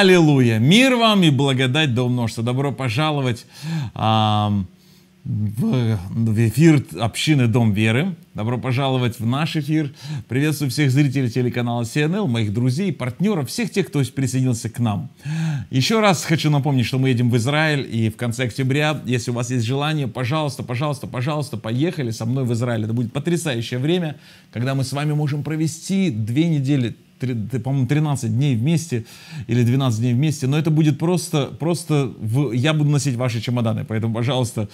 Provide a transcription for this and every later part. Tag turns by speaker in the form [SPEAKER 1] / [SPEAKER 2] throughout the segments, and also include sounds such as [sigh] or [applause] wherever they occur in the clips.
[SPEAKER 1] Аллилуйя! Мир вам и благодать до множества. Добро пожаловать а, в, в эфир общины Дом Веры. Добро пожаловать в наш эфир. Приветствую всех зрителей телеканала CNL, моих друзей, партнеров, всех тех, кто присоединился к нам. Еще раз хочу напомнить, что мы едем в Израиль, и в конце октября, если у вас есть желание, пожалуйста, пожалуйста, пожалуйста, поехали со мной в Израиль. Это будет потрясающее время, когда мы с вами можем провести две недели по-моему, 13 дней вместе или 12 дней вместе, но это будет просто, просто в... я буду носить ваши чемоданы, поэтому, пожалуйста,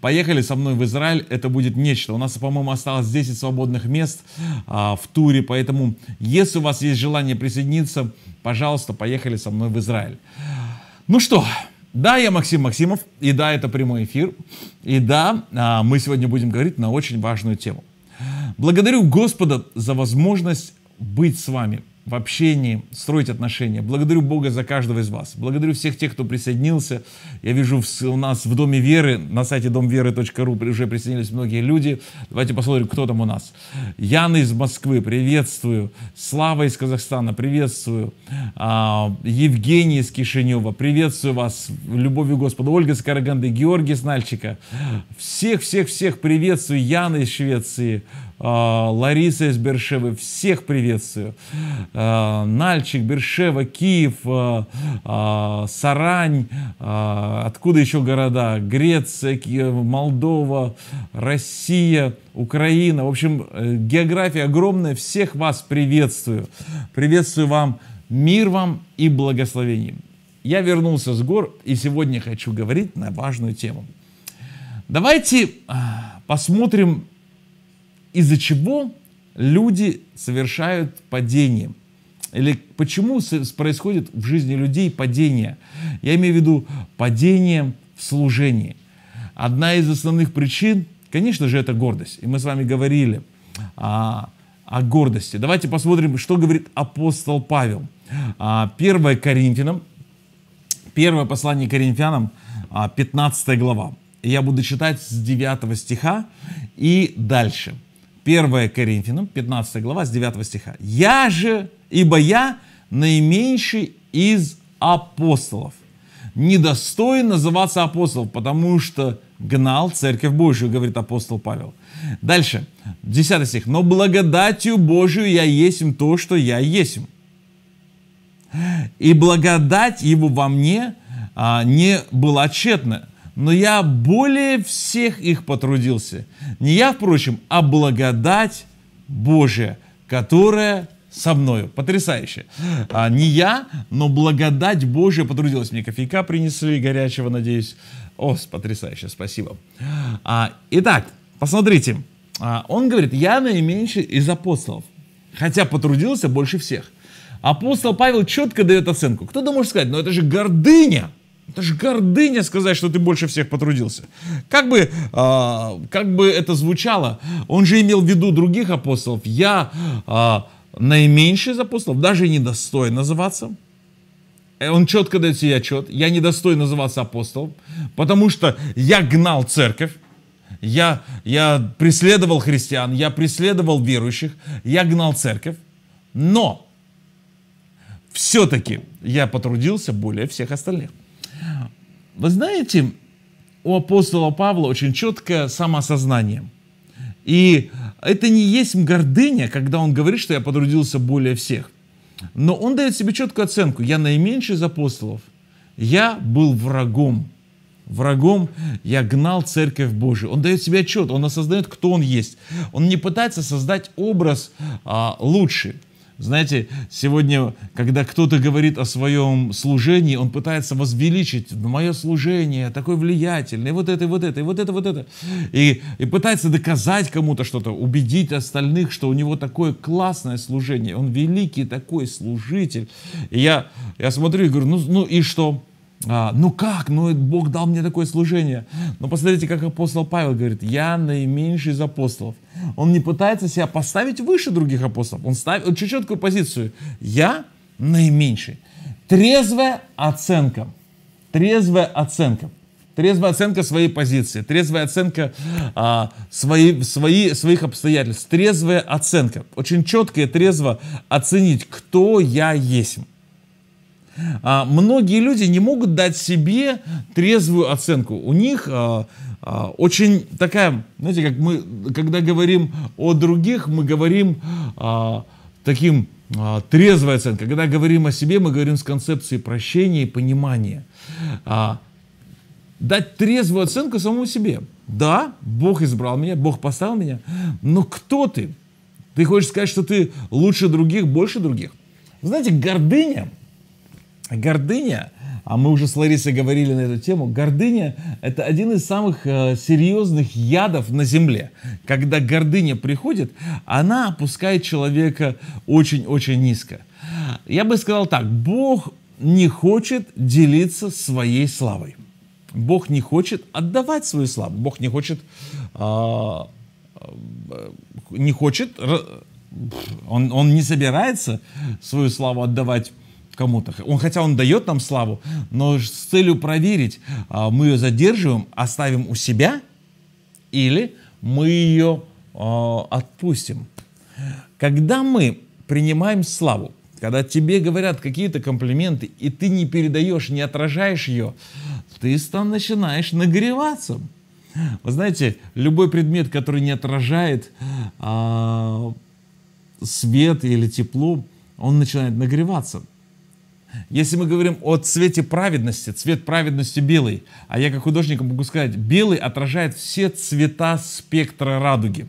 [SPEAKER 1] поехали со мной в Израиль, это будет нечто. У нас, по-моему, осталось 10 свободных мест а, в туре, поэтому, если у вас есть желание присоединиться, пожалуйста, поехали со мной в Израиль. Ну что, да, я Максим Максимов, и да, это прямой эфир, и да, а, мы сегодня будем говорить на очень важную тему. Благодарю Господа за возможность быть с вами – в общении, строить отношения. Благодарю Бога за каждого из вас. Благодарю всех тех, кто присоединился. Я вижу у нас в Доме Веры, на сайте домверы.ру уже присоединились многие люди. Давайте посмотрим, кто там у нас. Яна из Москвы, приветствую. Слава из Казахстана, приветствую. А, Евгений из Кишинева, приветствую вас. Любовью Господа. Ольга из Караганды, Георгий из Нальчика. Всех-всех-всех приветствую. Яна из Швеции. А, Лариса из Бершевы, всех приветствую. А, Нальчик, Бершева, Киев, а, Сарань, откуда еще города? Греция, Молдова, Россия, Украина. В общем, э, география огромная. Всех вас приветствую. Приветствую вам. Мир вам и благословений. Я вернулся с гор и сегодня хочу говорить на важную тему. Давайте посмотрим из-за чего люди совершают падение. Или почему происходит в жизни людей падение? Я имею в виду падение в служении. Одна из основных причин, конечно же, это гордость. И мы с вами говорили а, о гордости. Давайте посмотрим, что говорит апостол Павел. А, 1 Коринфянам, первое послание Коринфянам, 15 а, глава. Я буду читать с 9 стиха и дальше. 1 Коринфянам, 15 глава, с 9 стиха. «Я же, ибо я наименьший из апостолов, недостоин называться апостолом, потому что гнал церковь Божию», говорит апостол Павел. Дальше, 10 стих. «Но благодатью Божию я есмь то, что я есмь, и благодать его во мне а, не была тщетна, но я более всех их потрудился. Не я, впрочем, а благодать Божия, которая со мною. Потрясающе. А, не я, но благодать Божия потрудилась. Мне кофейка принесли горячего, надеюсь. О, потрясающе, спасибо. А, итак, посмотрите. А, он говорит, я наименьший из апостолов, хотя потрудился больше всех. Апостол Павел четко дает оценку. Кто-то может сказать, но это же гордыня. Это же гордыня сказать, что ты больше всех потрудился. Как бы, а, как бы это звучало, он же имел в виду других апостолов. Я а, наименьший из апостолов, даже не достоин называться. Э, он четко дает себе отчет. Я не достоин называться апостолом, потому что я гнал церковь. Я, я преследовал христиан, я преследовал верующих, я гнал церковь. Но все-таки я потрудился более всех остальных. Вы знаете, у апостола Павла очень четкое самосознание. И это не есть гордыня, когда он говорит, что я потрудился более всех. Но он дает себе четкую оценку. Я наименьший из апостолов. Я был врагом. Врагом я гнал церковь Божию. Он дает себе отчет, он осознает, кто он есть. Он не пытается создать образ а, лучший знаете, сегодня, когда кто-то говорит о своем служении, он пытается возвеличить мое служение, такое влиятельное, вот это, вот это, вот это, вот это. И, и пытается доказать кому-то что-то, убедить остальных, что у него такое классное служение, он великий такой служитель. И я, я смотрю и говорю, ну, ну и что? А, ну как? Ну Бог дал мне такое служение. Но посмотрите, как апостол Павел говорит, я наименьший из апостолов. Он не пытается себя поставить выше других апостолов. Он ставит он четкую позицию. Я наименьший. Трезвая оценка. Трезвая оценка. Трезвая оценка своей позиции, трезвая оценка а, свои, свои, своих обстоятельств, трезвая оценка. Очень четко и трезво оценить, кто я есть а, многие люди не могут дать себе трезвую оценку. У них а, а, очень такая, знаете, как мы, когда говорим о других, мы говорим а, таким а, трезвая оценка. Когда говорим о себе, мы говорим с концепцией прощения и понимания. А, дать трезвую оценку самому себе. Да, Бог избрал меня, Бог поставил меня, но кто ты? Ты хочешь сказать, что ты лучше других, больше других? Знаете, гордыня – гордыня, а мы уже с Ларисой говорили на эту тему, гордыня – это один из самых э, серьезных ядов на земле. Когда гордыня приходит, она опускает человека очень-очень низко. Я бы сказал так, Бог не хочет делиться своей славой. Бог не хочет отдавать свою славу. Бог не хочет, а, э, не хочет, он, он не собирается свою славу отдавать кому-то. Он, хотя он дает нам славу, но с целью проверить, а, мы ее задерживаем, оставим у себя или мы ее а, отпустим. Когда мы принимаем славу, когда тебе говорят какие-то комплименты, и ты не передаешь, не отражаешь ее, ты там начинаешь нагреваться. Вы знаете, любой предмет, который не отражает а, свет или тепло, он начинает нагреваться. Если мы говорим о цвете праведности, цвет праведности белый, а я как художник могу сказать, белый отражает все цвета спектра радуги.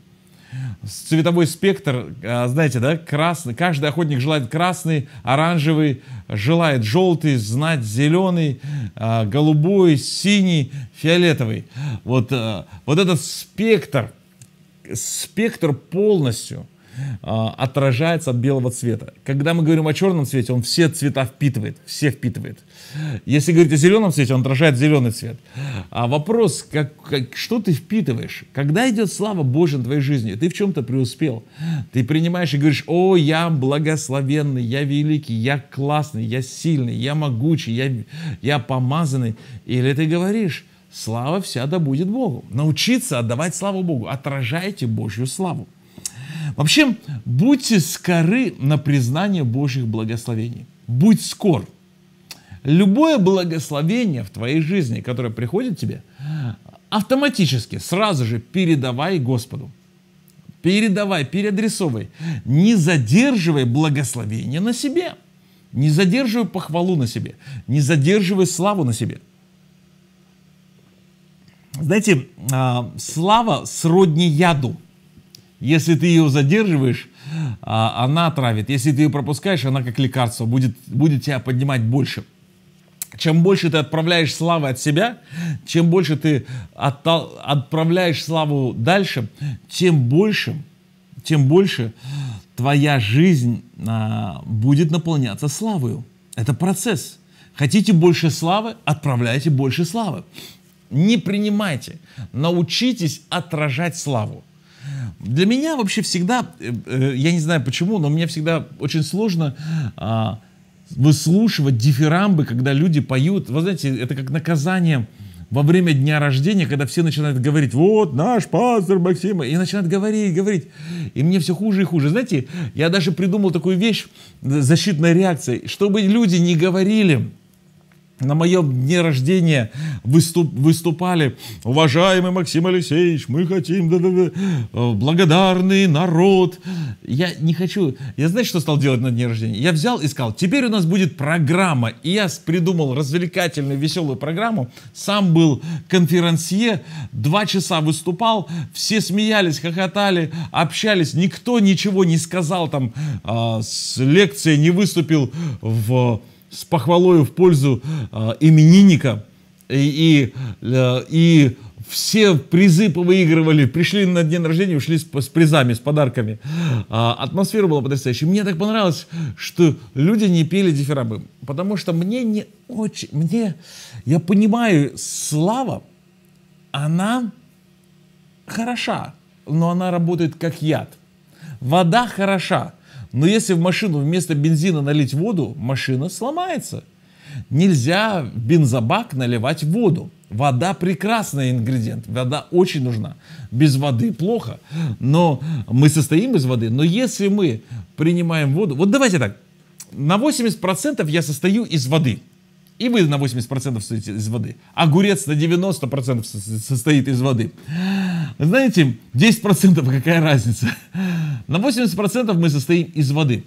[SPEAKER 1] Цветовой спектр, а, знаете, да, красный. Каждый охотник желает красный, оранжевый, желает желтый, знать зеленый, а, голубой, синий, фиолетовый. Вот, а, вот этот спектр, спектр полностью – а, отражается от белого цвета. Когда мы говорим о черном цвете, он все цвета впитывает, все впитывает. Если говорить о зеленом цвете, он отражает зеленый цвет. А вопрос, как, как, что ты впитываешь? Когда идет слава Божья в твоей жизни, ты в чем-то преуспел. Ты принимаешь и говоришь, о, я благословенный, я великий, я классный, я сильный, я могучий, я, я помазанный. Или ты говоришь, слава вся да будет Богу. Научиться отдавать славу Богу. Отражайте Божью славу. Вообще, будьте скоры на признание Божьих благословений. Будь скор. Любое благословение в твоей жизни, которое приходит тебе, автоматически, сразу же передавай Господу. Передавай, переадресовывай. Не задерживай благословение на себе. Не задерживай похвалу на себе. Не задерживай славу на себе. Знаете, а, слава сродни яду – если ты ее задерживаешь, а, она отравит. Если ты ее пропускаешь, она как лекарство будет, будет тебя поднимать больше. Чем больше ты отправляешь славы от себя, чем больше ты оттал, отправляешь славу дальше, тем больше, тем больше твоя жизнь а, будет наполняться славою. Это процесс. Хотите больше славы, отправляйте больше славы. Не принимайте, научитесь отражать славу. Для меня вообще всегда, э, э, я не знаю почему, но мне всегда очень сложно а, выслушивать дифирамбы, когда люди поют. Вы знаете, это как наказание во время дня рождения, когда все начинают говорить, вот наш пастор Максима, и начинают говорить, говорить, и мне все хуже и хуже. Знаете, я даже придумал такую вещь, защитная реакция, чтобы люди не говорили, на моем дне рождения выступ, выступали уважаемый Максим Алексеевич, мы хотим, да, да, да, э, благодарный народ. Я не хочу, я знаешь, что стал делать на дне рождения? Я взял и сказал, теперь у нас будет программа. И я придумал развлекательную, веселую программу. Сам был конферансье, два часа выступал, все смеялись, хохотали, общались. Никто ничего не сказал там, э, с лекции не выступил в с похвалою в пользу э, именинника. И, и, э, и все призы повыигрывали, пришли на день рождения, ушли с, с призами, с подарками. А, атмосфера была потрясающая. Мне так понравилось, что люди не пели дифирамбы, потому что мне не очень, мне, я понимаю, слава, она хороша, но она работает как яд. Вода хороша, но если в машину вместо бензина налить воду, машина сломается. Нельзя в бензобак наливать воду. Вода прекрасный ингредиент, вода очень нужна. Без воды плохо, но мы состоим из воды. Но если мы принимаем воду, вот давайте так, на 80% я состою из воды. И вы на 80% состоите из воды. Огурец на 90% состоит из воды. Знаете, 10% [laughs] какая разница? На 80% мы состоим из воды.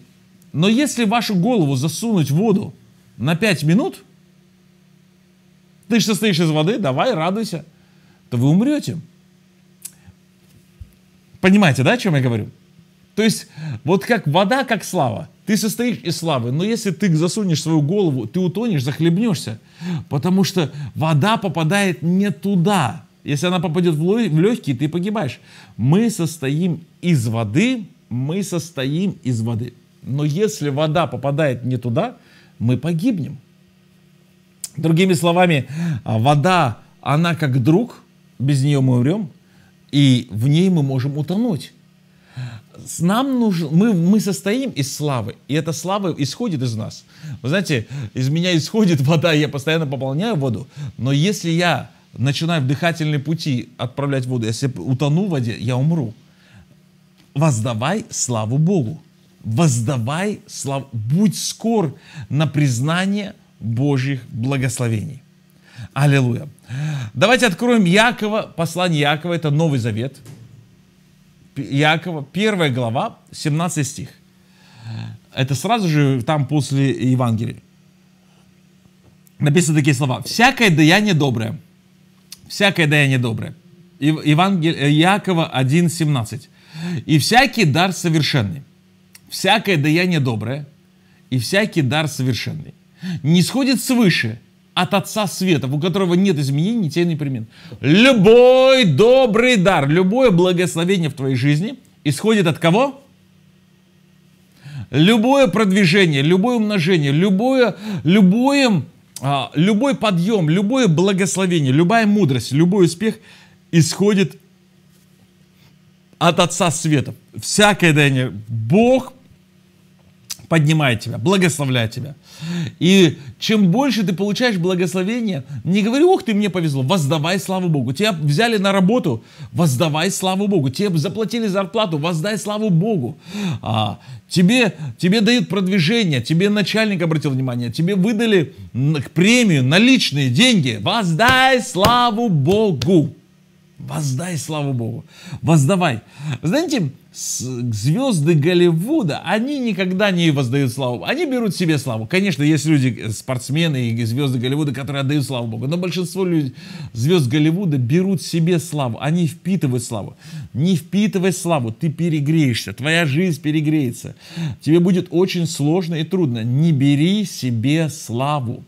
[SPEAKER 1] Но если вашу голову засунуть в воду на 5 минут, ты же состоишь из воды, давай, радуйся, то вы умрете. Понимаете, да, о чем я говорю? То есть, вот как вода, как слава. Ты состоишь из славы, но если ты засунешь свою голову, ты утонешь, захлебнешься, потому что вода попадает не туда. Если она попадет в легкие, ты погибаешь. Мы состоим из воды, мы состоим из воды. Но если вода попадает не туда, мы погибнем. Другими словами, а, вода, она как друг, без нее мы умрем, и в ней мы можем утонуть. Нам нужно, мы, мы состоим из славы, и эта слава исходит из нас. Вы знаете, из меня исходит [laughs] вода, я постоянно пополняю воду, но если я начинаю в дыхательные пути отправлять воду, если утону в воде, я умру воздавай славу Богу. Воздавай славу, будь скор на признание Божьих благословений. Аллилуйя. Давайте откроем Якова, послание Якова, это Новый Завет. Якова, первая глава, 17 стих. Это сразу же там после Евангелия. Написаны такие слова. «Всякое даяние доброе». Всякое даяние доброе. Евангелие Якова 1, 17. И всякий дар совершенный, всякое даяние доброе, и всякий дар совершенный не сходит свыше от Отца Света, у которого нет изменений, тени перемен. Любой добрый дар, любое благословение в твоей жизни исходит от кого? Любое продвижение, любое умножение, любое, любое, а, любой подъем, любое благословение, любая мудрость, любой успех исходит от Отца света Всякое даяние. Бог поднимает тебя, благословляет тебя. И чем больше ты получаешь благословения, не говори, ох, ты мне повезло, воздавай славу Богу. Тебя взяли на работу, воздавай славу Богу. Тебе заплатили зарплату, воздай славу Богу. А, тебе, тебе дают продвижение, тебе начальник обратил внимание, тебе выдали премию, наличные деньги. Воздай славу Богу. Воздай славу Богу. Воздавай. Знаете, звезды Голливуда, они никогда не воздают славу. Они берут себе славу. Конечно, есть люди, э, спортсмены и звезды Голливуда, которые отдают славу Богу. Но большинство людей, звезд Голливуда берут себе славу. Они впитывают славу. Не впитывай славу, ты перегреешься. Твоя жизнь перегреется. Тебе будет очень сложно и трудно. Не бери себе славу.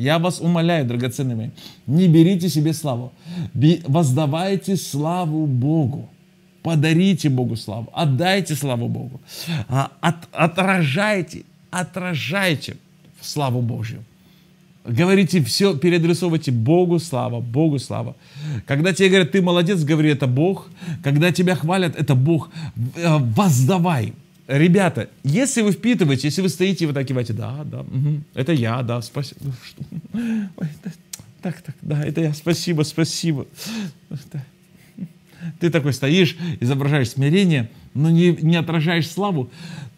[SPEAKER 1] Я вас умоляю, драгоценные мои, не берите себе славу. Воздавайте славу Богу. Подарите Богу славу. Отдайте славу Богу. А, от, отражайте, отражайте славу Божью. Говорите все, переадресовывайте Богу слава, Богу слава. Когда тебе говорят, ты молодец, говори, это Бог. Когда тебя хвалят, это Бог. Э, воздавай, Ребята, если вы впитываете, если вы стоите и вот так киваете, да, да, угу, это я, да, спасибо. Ну так, так, да, это я, спасибо, спасибо. Ты такой стоишь, изображаешь смирение, но не, не отражаешь славу.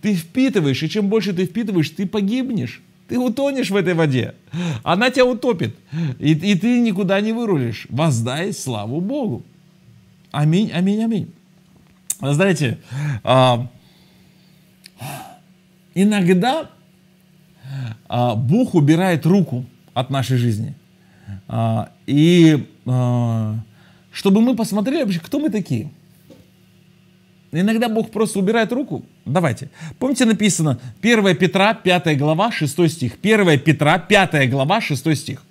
[SPEAKER 1] Ты впитываешь, и чем больше ты впитываешь, ты погибнешь. Ты утонешь в этой воде. Она тебя утопит. И, и ты никуда не вырулишь. Воздай славу Богу. Аминь, аминь, аминь. Знаете, а, иногда а, Бог убирает руку от нашей жизни. А, и а, чтобы мы посмотрели вообще, кто мы такие. Иногда Бог просто убирает руку. Давайте. Помните, написано 1 Петра, 5 глава, 6 стих. 1 Петра, 5 глава, 6 стих.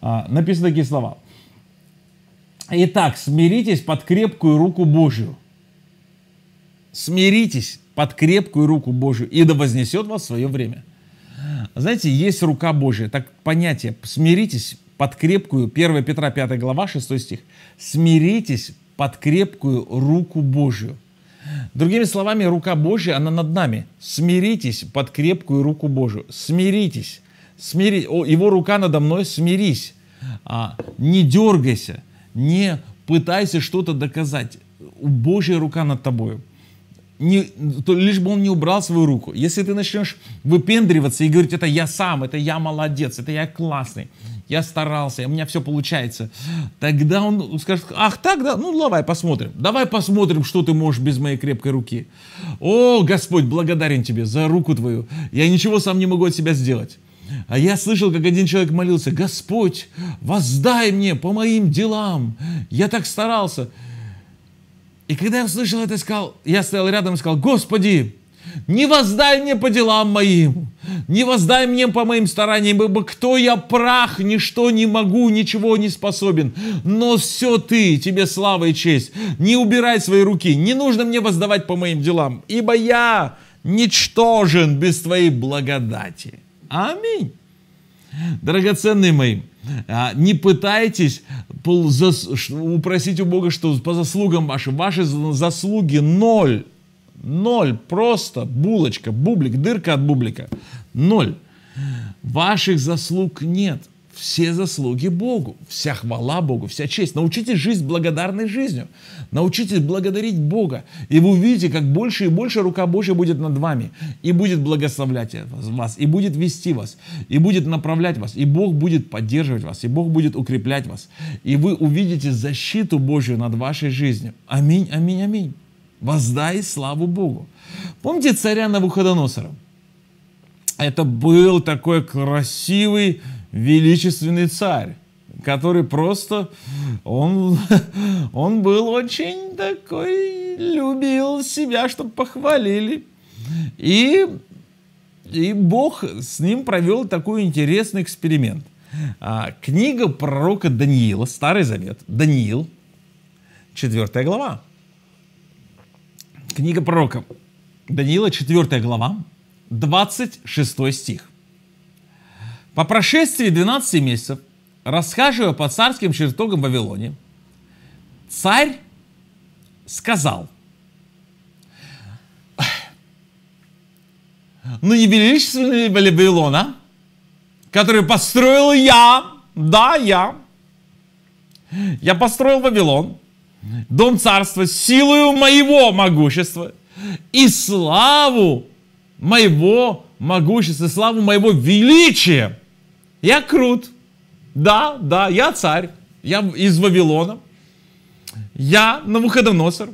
[SPEAKER 1] Написаны такие слова. Итак, смиритесь под крепкую руку Божью, смиритесь под крепкую руку Божию, и да вознесет вас в свое время. Знаете, есть рука Божья, так понятие, смиритесь под крепкую, 1 Петра 5 глава, 6 стих, смиритесь под крепкую руку Божью. Другими словами, рука Божья, она над нами. Смиритесь под крепкую руку Божью. Смиритесь. Смири... О, его рука надо мной, смирись. А, не дергайся, не пытайся что-то доказать. Божья рука над тобою не, то лишь бы он не убрал свою руку. Если ты начнешь выпендриваться и говорить, это я сам, это я молодец, это я классный, я старался, у меня все получается, тогда он скажет, ах так, да, ну давай посмотрим, давай посмотрим, что ты можешь без моей крепкой руки. О, Господь, благодарен тебе за руку твою, я ничего сам не могу от себя сделать. А я слышал, как один человек молился, Господь, воздай мне по моим делам, я так старался. И когда я услышал это, сказал, я стоял рядом и сказал, Господи, не воздай мне по делам моим, не воздай мне по моим стараниям, ибо кто я прах, ничто не могу, ничего не способен, но все ты, тебе слава и честь, не убирай свои руки, не нужно мне воздавать по моим делам, ибо я ничтожен без твоей благодати. Аминь. Драгоценные мои, а, не пытайтесь упросить у Бога, что по заслугам вашим. Ваши заслуги ноль. Ноль. Просто булочка, бублик, дырка от бублика. Ноль. Ваших заслуг нет. Все заслуги Богу, вся хвала Богу, вся честь. Научитесь жить благодарной жизнью. Научитесь благодарить Бога, и вы увидите, как больше и больше рука Божья будет над вами, и будет благословлять вас, и будет вести вас, и будет направлять вас, и Бог будет поддерживать вас, и Бог будет укреплять вас, и вы увидите защиту Божью над вашей жизнью. Аминь, аминь, аминь. Воздай славу Богу. Помните царя Навуходоносора? Это был такой красивый, величественный царь который просто, он, [laughs] он был очень такой, любил себя, чтобы похвалили. И, и Бог с ним провел такой интересный эксперимент. А, книга пророка Даниила, Старый Завет, Даниил, 4 глава. Книга пророка Даниила, 4 глава, 26 стих. По прошествии 12 месяцев расхаживая по царским чертогам в Вавилоне, царь сказал, ну не величественный ли Вавилона, который построил я, да, я, я построил Вавилон, дом царства, силою моего могущества и славу моего могущества, славу моего величия. Я крут. Да, да, я царь, я из Вавилона, я Навуходоносор,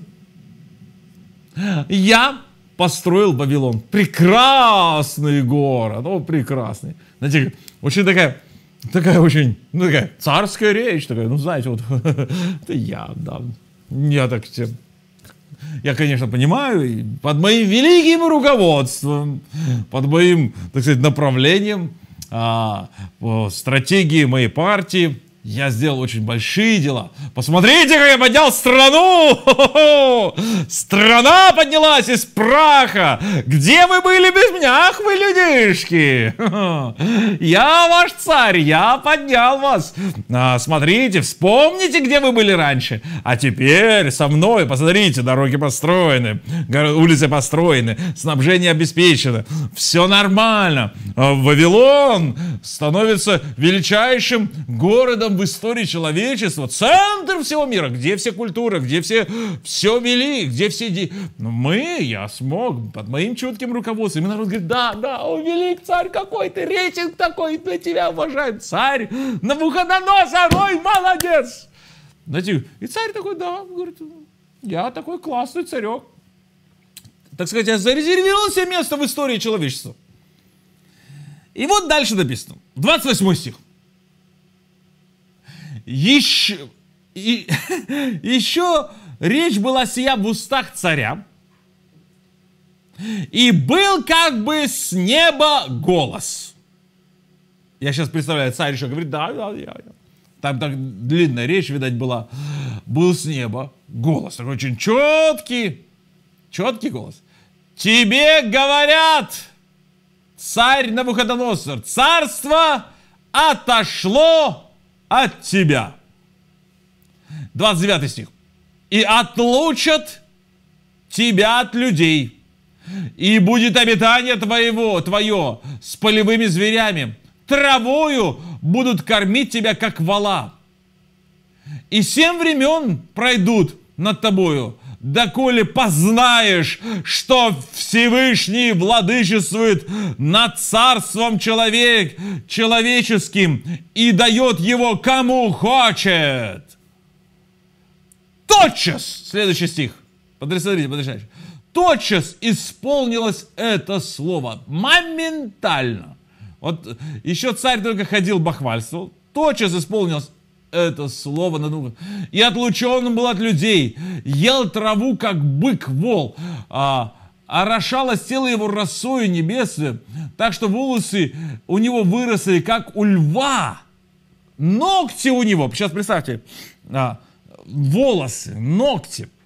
[SPEAKER 1] я построил Вавилон. Прекрасный город, о, прекрасный. Знаете, очень такая, такая очень, ну, такая царская речь, такая, ну, знаете, вот, [laughs] это я, да, я так все, я, конечно, понимаю, под моим великим руководством, под моим, так сказать, направлением а, стратегии моей партии, я сделал очень большие дела. Посмотрите, как я поднял страну! Хо -хо -хо! Страна поднялась из праха! Где вы были без меня, ах вы людишки? [laughs] Я ваш царь, я поднял вас. А, смотрите, вспомните, где вы были раньше. А теперь со мной, посмотрите, дороги построены, улицы построены, снабжение обеспечено. Все нормально. А Вавилон становится величайшим городом этом в истории человечества, центр всего мира, где все культуры, где все все вели, где все... Де... Ну, мы, я смог, под моим чутким руководством. И народ говорит, да, да, о, велик царь какой ты, рейтинг такой, мы тебя уважаем, царь Навуходоносор, ой, молодец! Знаете, и царь такой, да, говорит, я такой классный царек. Так сказать, я зарезервировал себе место в истории человечества. И вот дальше написано. 28 стих еще, и, [laughs] еще речь была сия в устах царя, и был как бы с неба голос. Я сейчас представляю, царь еще говорит, да, да, я да. Там так длинная речь, видать, была. Был с неба голос, такой очень четкий, четкий голос. Тебе говорят, царь Навуходоносор, царство отошло от тебя. 29 стих. И отлучат тебя от людей, и будет обитание твоего, твое, с полевыми зверями. Травою будут кормить тебя, как вала. И семь времен пройдут над тобою, доколе познаешь, что Всевышний владычествует над царством человек, человеческим и дает его кому хочет. Тотчас, следующий стих, смотрите, потрясающе. Тотчас исполнилось это слово, моментально. Вот еще царь только ходил, бахвальствовал, тотчас исполнилось это слово надумал. И отлучен был от людей, ел траву, как бык-вол, а, орошалось тело его росою небесную, так что волосы у него выросли, как у льва. Ногти у него, сейчас представьте, а, волосы, ногти –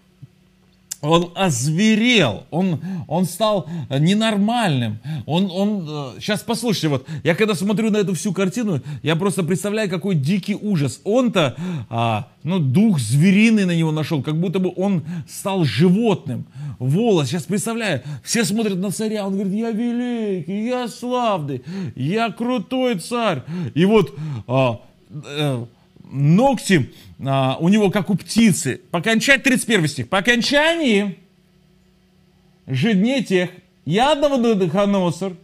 [SPEAKER 1] он озверел, он, он стал э, ненормальным. Он, он, сейчас э, послушайте, вот, я когда смотрю на эту всю картину, я просто представляю, какой дикий ужас. Он-то, а, ну, дух звериный на него нашел, как будто бы он стал животным. Волос, сейчас представляю, все смотрят на царя, он говорит, я великий, я славный, я крутой царь. И вот а, а, ногти а, у него как у птицы. Покончать, 31 стих. По окончании же дней тех Ядоводоносор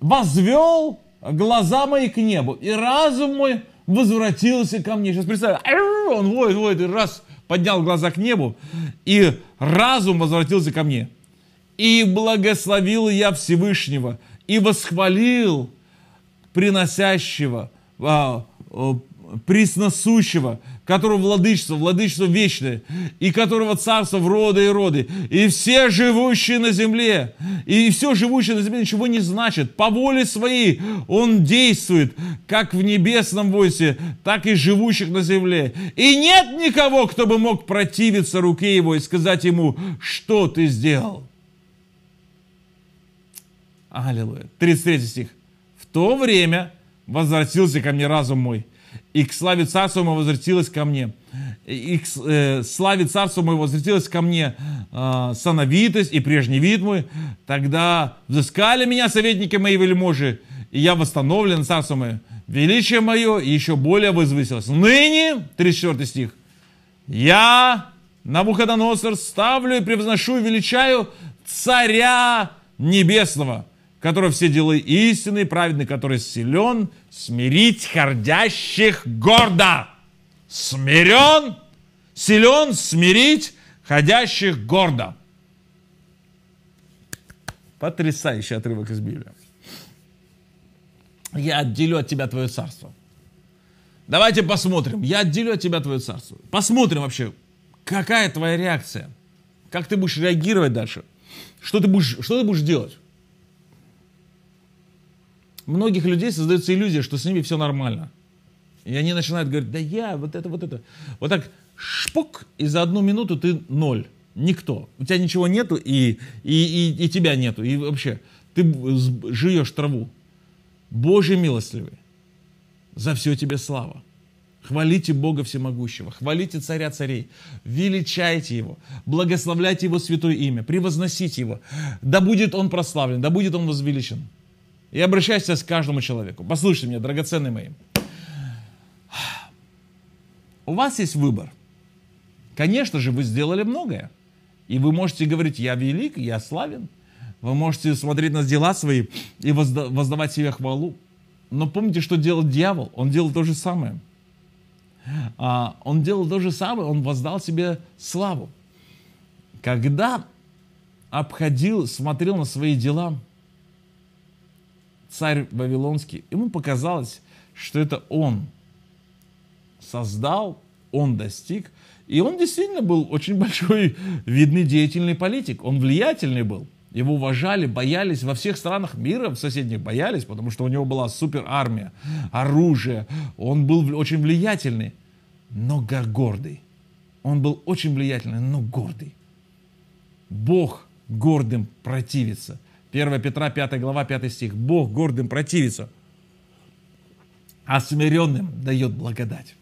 [SPEAKER 1] возвел глаза мои к небу, и разум мой возвратился ко мне. Сейчас представь, он воет, воет, и раз поднял глаза к небу, и разум возвратился ко мне. И благословил я Всевышнего, и восхвалил приносящего, а, пресносущего, которого владычество, владычество вечное, и которого царство в роды и роды, и все живущие на земле, и все живущее на земле ничего не значит. По воле своей он действует, как в небесном войсе, так и живущих на земле. И нет никого, кто бы мог противиться руке его и сказать ему, что ты сделал. Аллилуйя. 33 стих. В то время возвратился ко мне разум мой, и к славе Царства моего возвратилась ко мне. И к э, славе Царства моего возвратилась ко мне э, сановитость и прежний вид мой. Тогда взыскали меня советники мои вельможи, и я восстановлен Царство мое. Величие мое еще более возвысилось. Ныне, 34 стих, я, на Навуходоносор, ставлю и превзношу и величаю Царя Небесного, который все дела истинный праведный, который силен, смирить ходящих гордо. Смирен, силен, смирить ходящих гордо. Потрясающий отрывок из Библии. Я отделю от тебя твое царство. Давайте посмотрим. Я отделю от тебя твое царство. Посмотрим вообще, какая твоя реакция. Как ты будешь реагировать дальше. Что ты будешь, что ты будешь делать многих людей создается иллюзия, что с ними все нормально. И они начинают говорить, да я, вот это, вот это. Вот так шпук, и за одну минуту ты ноль. Никто. У тебя ничего нету, и, и, и, и тебя нету. И вообще, ты живешь траву. Боже милостливый, за все тебе слава. Хвалите Бога Всемогущего, хвалите Царя Царей, величайте Его, благословляйте Его святое имя, превозносите Его. Да будет Он прославлен, да будет Он возвеличен. И обращайся к каждому человеку. Послушайте меня, драгоценные мои. У вас есть выбор. Конечно же, вы сделали многое. И вы можете говорить, я велик, я славен. Вы можете смотреть на дела свои и воздавать себе хвалу. Но помните, что делал дьявол? Он делал то же самое. А, он делал то же самое, он воздал себе славу. Когда обходил, смотрел на свои дела – царь Вавилонский, ему показалось, что это он создал, он достиг. И он действительно был очень большой, [laughs] видный, деятельный политик. Он влиятельный был. Его уважали, боялись во всех странах мира, в соседних боялись, потому что у него была суперармия, оружие. Он был очень влиятельный, но гордый. Он был очень влиятельный, но гордый. Бог гордым противится – 1 Петра 5 глава 5 стих. Бог гордым противится, а смиренным дает благодать.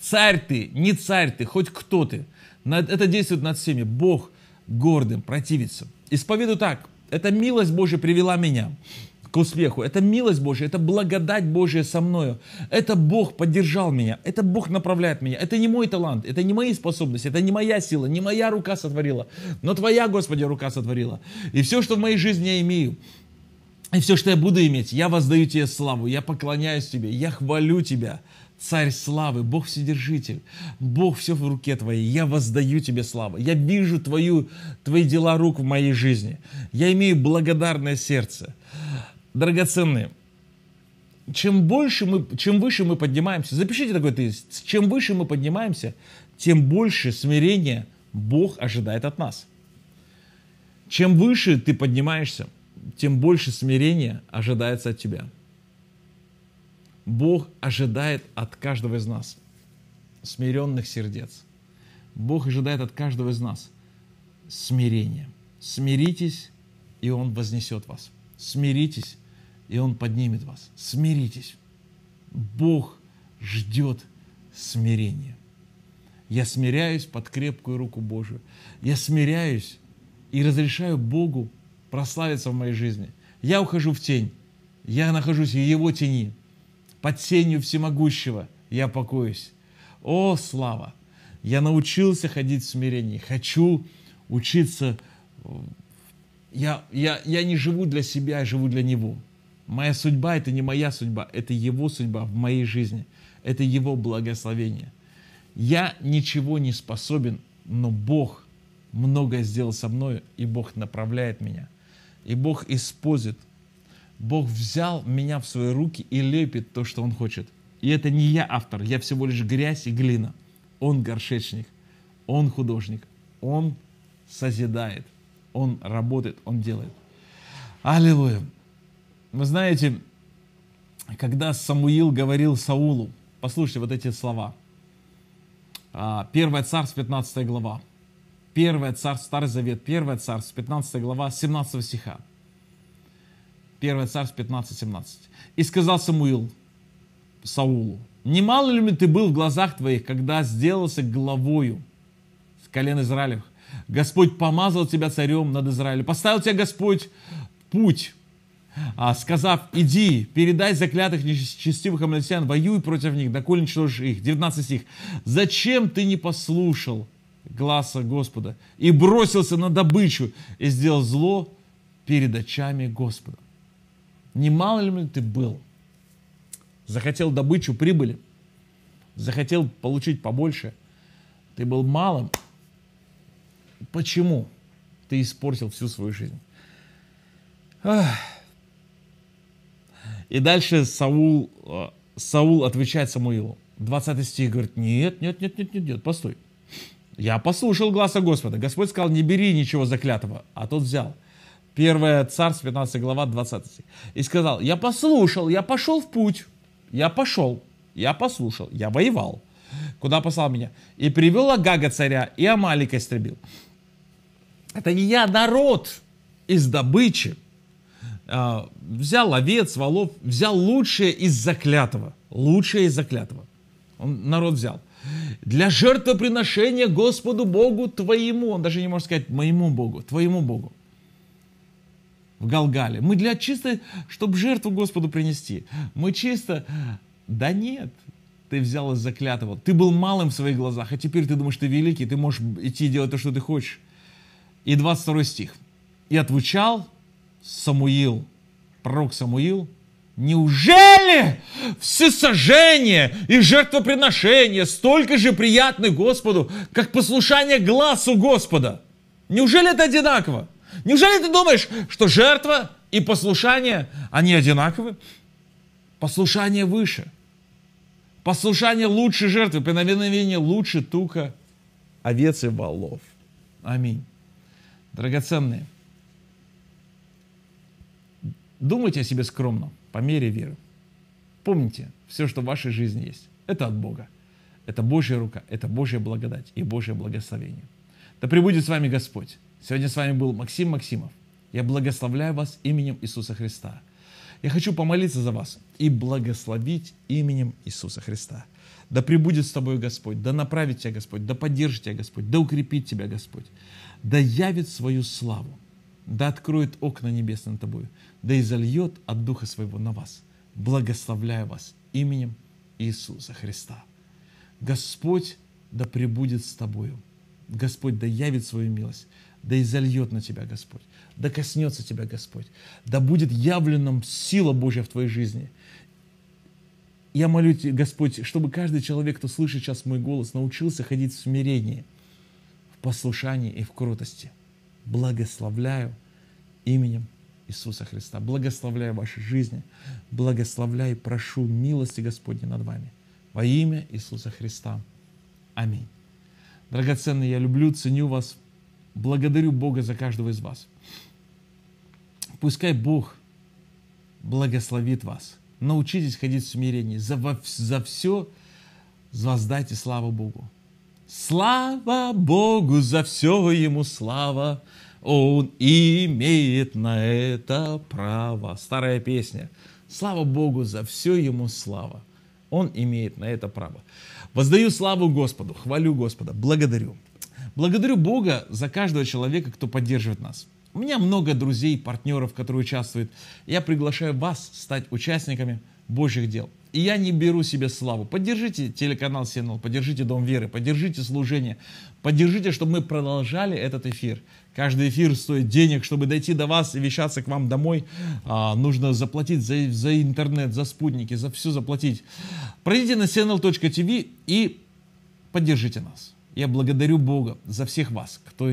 [SPEAKER 1] Царь ты, не царь ты, хоть кто ты. Это действует над всеми. Бог гордым противится. Исповедую так. Эта милость Божья привела меня успеху. Это милость Божья, это благодать Божья со мною. Это Бог поддержал меня, это Бог направляет меня. Это не мой талант, это не мои способности, это не моя сила, не моя рука сотворила, но Твоя, Господи, рука сотворила. И все, что в моей жизни я имею, и все, что я буду иметь, я воздаю Тебе славу, я поклоняюсь Тебе, я хвалю Тебя. Царь славы, Бог Вседержитель, Бог все в руке Твоей, я воздаю Тебе славу, я вижу твою, Твои дела рук в моей жизни, я имею благодарное сердце драгоценны. Чем больше мы, чем выше мы поднимаемся, запишите такой тезис, чем выше мы поднимаемся, тем больше смирения Бог ожидает от нас. Чем выше ты поднимаешься, тем больше смирения ожидается от тебя. Бог ожидает от каждого из нас смиренных сердец. Бог ожидает от каждого из нас смирения. Смиритесь, и Он вознесет вас. Смиритесь, и Он поднимет вас. Смиритесь. Бог ждет смирения. Я смиряюсь под крепкую руку Божию. Я смиряюсь и разрешаю Богу прославиться в моей жизни. Я ухожу в тень. Я нахожусь в Его тени. Под тенью всемогущего я покоюсь. О, слава! Я научился ходить в смирении. Хочу учиться. Я, я, я не живу для себя, я а живу для Него. Моя судьба это не моя судьба, это его судьба в моей жизни. Это его благословение. Я ничего не способен, но Бог многое сделал со мной, и Бог направляет меня. И Бог использует. Бог взял меня в свои руки и лепит то, что Он хочет. И это не я автор, я всего лишь грязь и глина. Он горшечник, он художник, он созидает, он работает, он делает. Аллилуйя! Вы знаете, когда Самуил говорил Саулу, послушайте вот эти слова. 1 Царств, 15 глава. 1 Царств, Старый Завет, 1 Царств, 15 глава, 17 стиха. 1 Царств 15, 17. «И сказал Самуил Саулу, «Немало ли ты был в глазах твоих, когда сделался главою с колен Израилев? Господь помазал тебя царем над Израилем, поставил тебя Господь путь а, сказав, «Иди, передай заклятых нечестивых амаликитян, воюй против них, доколе уничтожишь их». 19 стих. «Зачем ты не послушал гласа Господа и бросился на добычу и сделал зло перед очами Господа?» Не ли ты был? Захотел добычу прибыли, захотел получить побольше. Ты был малым. Почему ты испортил всю свою жизнь? Ах. И дальше Саул, э, Саул отвечает Самуилу. 20 стих говорит, нет, нет, нет, нет, нет, нет, постой. Я послушал глаза Господа. Господь сказал, не бери ничего заклятого, а тот взял. Первое царство, 15 глава, 20 стих. И сказал, я послушал, я пошел в путь, я пошел, я послушал, я воевал, куда послал меня. И привел Агага царя, и Амалика истребил. Это не я, народ из добычи. А, взял овец, волов, взял лучшее из заклятого. Лучшее из заклятого. Он, народ взял. Для жертвоприношения Господу Богу твоему. Он даже не может сказать моему Богу, твоему Богу. В Галгале. Мы для чисто, чтобы жертву Господу принести. Мы чисто... Да нет, ты взял из заклятого. Ты был малым в своих глазах, а теперь ты думаешь, ты великий, ты можешь идти делать то, что ты хочешь. И 22 стих. «И отвучал Самуил, пророк Самуил, неужели всесожжение и жертвоприношение столько же приятны Господу, как послушание глазу Господа? Неужели это одинаково? Неужели ты думаешь, что жертва и послушание, они одинаковы? Послушание выше. Послушание лучше жертвы, повиновение лучше тука овец и волов. Аминь. Драгоценные. Думайте о себе скромно, по мере веры. Помните, все, что в вашей жизни есть, это от Бога. Это Божья рука, это Божья благодать и Божье благословение. Да пребудет с вами Господь. Сегодня с вами был Максим Максимов. Я благословляю вас именем Иисуса Христа. Я хочу помолиться за вас и благословить именем Иисуса Христа. Да пребудет с тобой Господь, да направит тебя Господь, да поддержит тебя Господь, да укрепит тебя Господь, да явит свою славу да откроет окна небесные над тобою, да и зальет от Духа Своего на вас, благословляя вас именем Иисуса Христа. Господь да пребудет с тобою, Господь да явит свою милость, да и зальет на тебя Господь, да коснется тебя Господь, да будет явлена сила Божья в твоей жизни. Я молю тебя, Господь, чтобы каждый человек, кто слышит сейчас мой голос, научился ходить в смирении, в послушании и в кротости – благословляю именем Иисуса Христа. Благословляю ваши жизни, благословляю и прошу милости Господней над вами. Во имя Иисуса Христа. Аминь. Драгоценные, я люблю, ценю вас. Благодарю Бога за каждого из вас. Пускай Бог благословит вас. Научитесь ходить в смирении. За, во за все воздайте славу Богу. Слава Богу, за все ему слава, он имеет на это право. Старая песня. Слава Богу, за все ему слава. Он имеет на это право. Воздаю славу Господу, хвалю Господа, благодарю. Благодарю Бога за каждого человека, кто поддерживает нас. У меня много друзей, партнеров, которые участвуют. Я приглашаю вас стать участниками Божьих дел. И я не беру себе славу. Поддержите телеканал Сенал, поддержите Дом Веры, поддержите служение, поддержите, чтобы мы продолжали этот эфир. Каждый эфир стоит денег, чтобы дойти до вас и вещаться к вам домой. А, нужно заплатить за, за интернет, за спутники, за все заплатить. Пройдите на cnl.tv и поддержите нас. Я благодарю Бога за всех вас, кто,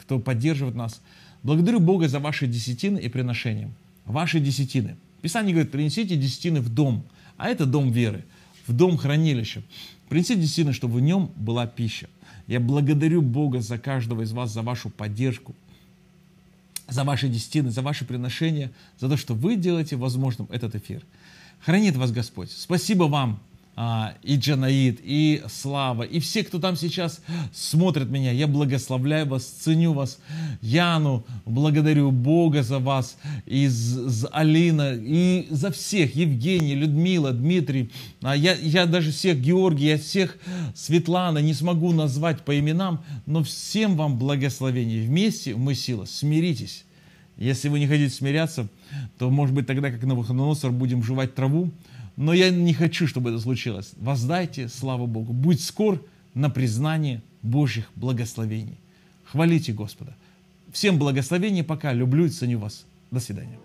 [SPEAKER 1] кто поддерживает нас. Благодарю Бога за ваши десятины и приношения. Ваши десятины. Писание говорит, принесите десятины в дом – а это дом веры, в дом хранилища. Принесите сильно, чтобы в нем была пища. Я благодарю Бога за каждого из вас, за вашу поддержку, за ваши десятины, за ваши приношения, за то, что вы делаете возможным этот эфир. Хранит вас Господь. Спасибо вам а, и Джанаид, и Слава, и все, кто там сейчас смотрит меня. Я благословляю вас, ценю вас. Яну, благодарю Бога за вас, и за Алина, и за всех. Евгений, Людмила, Дмитрий. А я, я даже всех, Георгий, я всех, Светлана, не смогу назвать по именам, но всем вам благословение. Вместе мы сила. Смиритесь. Если вы не хотите смиряться, то, может быть, тогда, как на Навуходоносор, будем жевать траву, но я не хочу, чтобы это случилось. Воздайте славу Богу. Будь скор на признание Божьих благословений. Хвалите Господа. Всем благословений пока. Люблю и ценю вас. До свидания.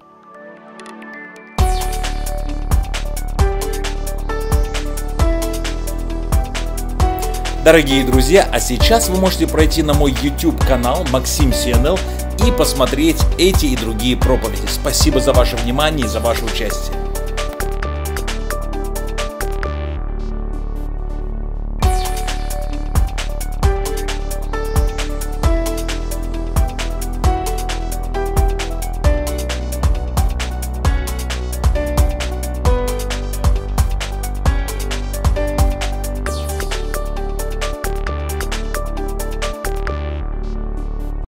[SPEAKER 1] Дорогие друзья, а сейчас вы можете пройти на мой YouTube канал Максим CNL и посмотреть эти и другие проповеди. Спасибо за ваше внимание и за ваше участие.